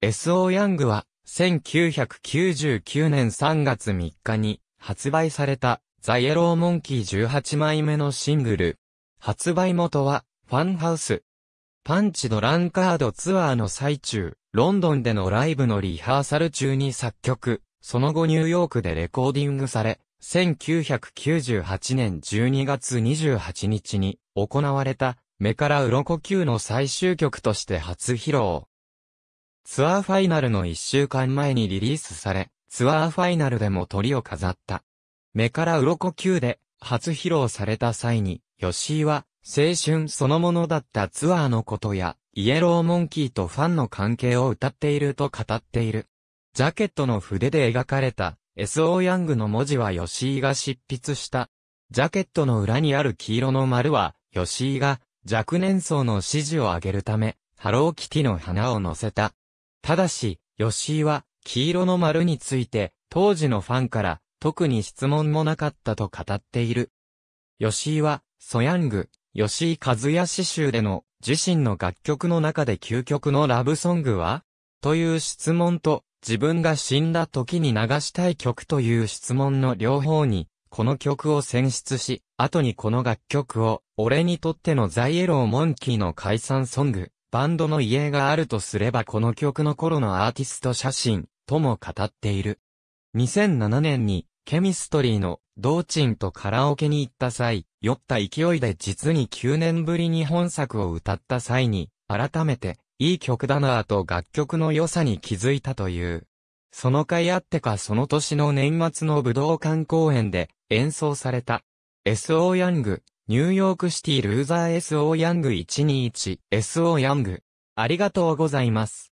S.O. ヤングは、1999年3月3日に発売された、ザ・イエロー・モンキー18枚目のシングル。発売元は、ファンハウス。パンチドランカードツアーの最中、ロンドンでのライブのリハーサル中に作曲、その後ニューヨークでレコーディングされ、1998年12月28日に行われた、目から鱗 Q の最終曲として初披露。ツアーファイナルの1週間前にリリースされ、ツアーファイナルでも鳥を飾った。目から鱗級で初披露された際に、吉井は青春そのものだったツアーのことや、イエローモンキーとファンの関係を歌っていると語っている。ジャケットの筆で描かれた S.O. ヤングの文字は吉井が執筆した。ジャケットの裏にある黄色の丸は、吉井が若年層の支持を上げるため、ハローキティの花を乗せたただし、吉井は、黄色の丸について、当時のファンから、特に質問もなかったと語っている。吉井は、ソヤング、吉井和也詩集での、自身の楽曲の中で究極のラブソングはという質問と、自分が死んだ時に流したい曲という質問の両方に、この曲を選出し、後にこの楽曲を、俺にとってのザイエローモンキーの解散ソング、バンドの家があるとすればこの曲の頃のアーティスト写真、とも語っている。2007年に、ケミストリーの、ドーチンとカラオケに行った際、酔った勢いで実に9年ぶりに本作を歌った際に、改めて、いい曲だなぁと楽曲の良さに気づいたという。その回あってかその年の年末の武道館公演で演奏された S.O. ヤングニューヨークシティルーザー SO ヤング 121SO ヤング。ありがとうございます。